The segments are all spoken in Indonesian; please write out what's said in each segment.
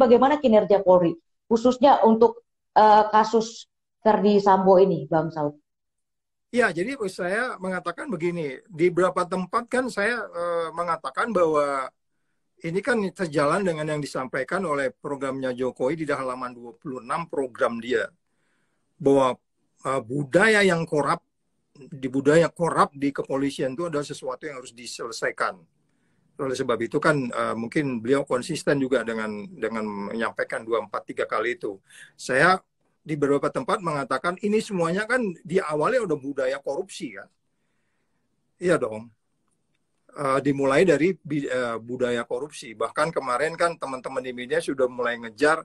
bagaimana kinerja Polri khususnya untuk uh, kasus Ferdi Sambo ini, Bang Saud? Ya, jadi saya mengatakan begini, di beberapa tempat kan saya uh, mengatakan bahwa ini kan sejalan dengan yang disampaikan oleh programnya Jokowi di halaman 26 program dia. Bahwa uh, budaya yang korup, di budaya korup di kepolisian itu adalah sesuatu yang harus diselesaikan oleh sebab itu kan uh, mungkin beliau konsisten juga dengan dengan menyampaikan dua empat tiga kali itu. Saya di beberapa tempat mengatakan ini semuanya kan di awalnya udah budaya korupsi kan. Iya dong. Uh, dimulai dari uh, budaya korupsi. Bahkan kemarin kan teman-teman di media sudah mulai ngejar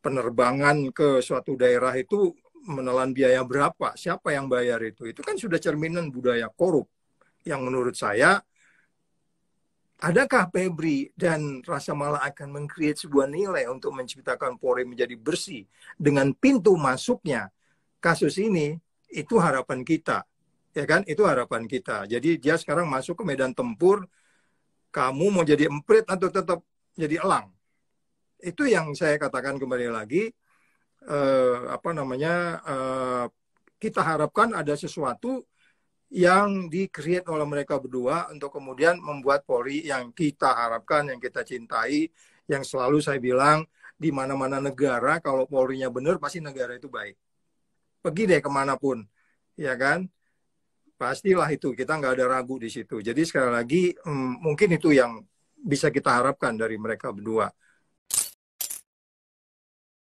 penerbangan ke suatu daerah itu menelan biaya berapa, siapa yang bayar itu. Itu kan sudah cerminan budaya korup yang menurut saya Adakah Febri dan Rasa Mala akan mengcreate sebuah nilai untuk menciptakan Polri menjadi bersih dengan pintu masuknya kasus ini? Itu harapan kita, ya kan? Itu harapan kita. Jadi dia sekarang masuk ke medan tempur. Kamu mau jadi emprit atau tetap jadi elang? Itu yang saya katakan kembali lagi. Eh, apa namanya? Eh, kita harapkan ada sesuatu yang dikreat oleh mereka berdua untuk kemudian membuat Polri yang kita harapkan, yang kita cintai, yang selalu saya bilang di mana-mana negara kalau Polrinya benar pasti negara itu baik. Pergi deh kemanapun, ya kan? Pastilah itu kita nggak ada ragu di situ. Jadi sekali lagi mm, mungkin itu yang bisa kita harapkan dari mereka berdua.